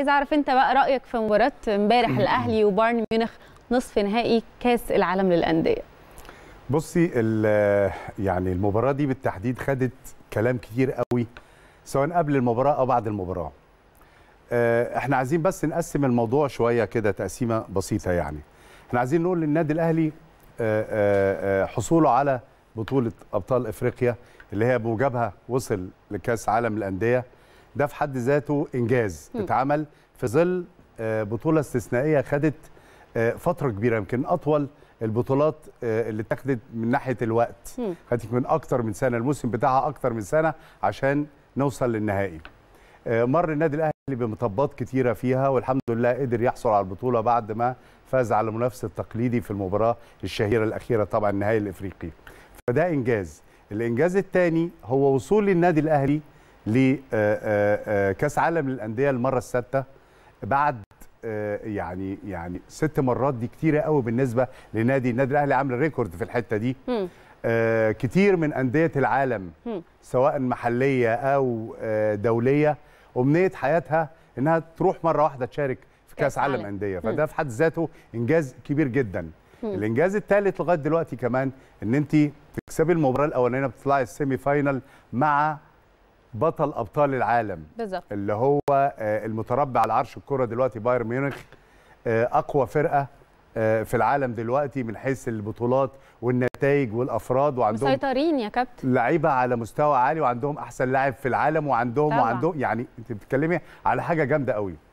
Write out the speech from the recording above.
عايز اعرف انت بقى رايك في مباراه امبارح الاهلي وبايرن ميونخ نصف نهائي كاس العالم للانديه بصي يعني المباراه دي بالتحديد خدت كلام كتير قوي سواء قبل المباراه او بعد المباراه آه، احنا عايزين بس نقسم الموضوع شويه كده تقسيمه بسيطه يعني احنا عايزين نقول للنادي الاهلي آه، آه، حصوله على بطوله ابطال افريقيا اللي هي بموجبها وصل لكاس عالم الانديه ده في حد ذاته انجاز اتعمل في ظل آه، بطوله استثنائيه خدت آه، فتره كبيره يمكن اطول البطولات آه، اللي اتخذت من ناحيه الوقت خدت من اكتر من سنه الموسم بتاعها اكتر من سنه عشان نوصل للنهائي مر النادي الاهلي بمطبات كتيره فيها والحمد لله قدر يحصل على البطوله بعد ما فاز على المنافس التقليدي في المباراه الشهيره الاخيره طبعا النهائي الافريقي فده انجاز الانجاز الثاني هو وصول النادي الاهلي لكاس آه، آه، آه، عالم للانديه المره السادسه بعد يعني يعني ست مرات دي كتيره قوي بالنسبه لنادي النادي الاهلي عامل ريكورد في الحته دي آه كتير من انديه العالم م. سواء محليه او دوليه امنيه حياتها انها تروح مره واحده تشارك في كاس عالم انديه فده في حد ذاته انجاز كبير جدا م. الانجاز الثالث لغايه دلوقتي كمان ان انت تكسبي المباراه الاولانيه بتطلعي السيمي فاينل مع بطل ابطال العالم بالظبط اللي هو آه، المتربع على عرش الكره دلوقتي بايرن ميونخ آه، اقوى فرقه آه، في العالم دلوقتي من حيث البطولات والنتائج والافراد وعندهم مسيطرين يا كابتن لعيبه على مستوى عالي وعندهم احسن لاعب في العالم وعندهم طبعا. وعندهم يعني انت بتتكلمي على حاجه جامده قوي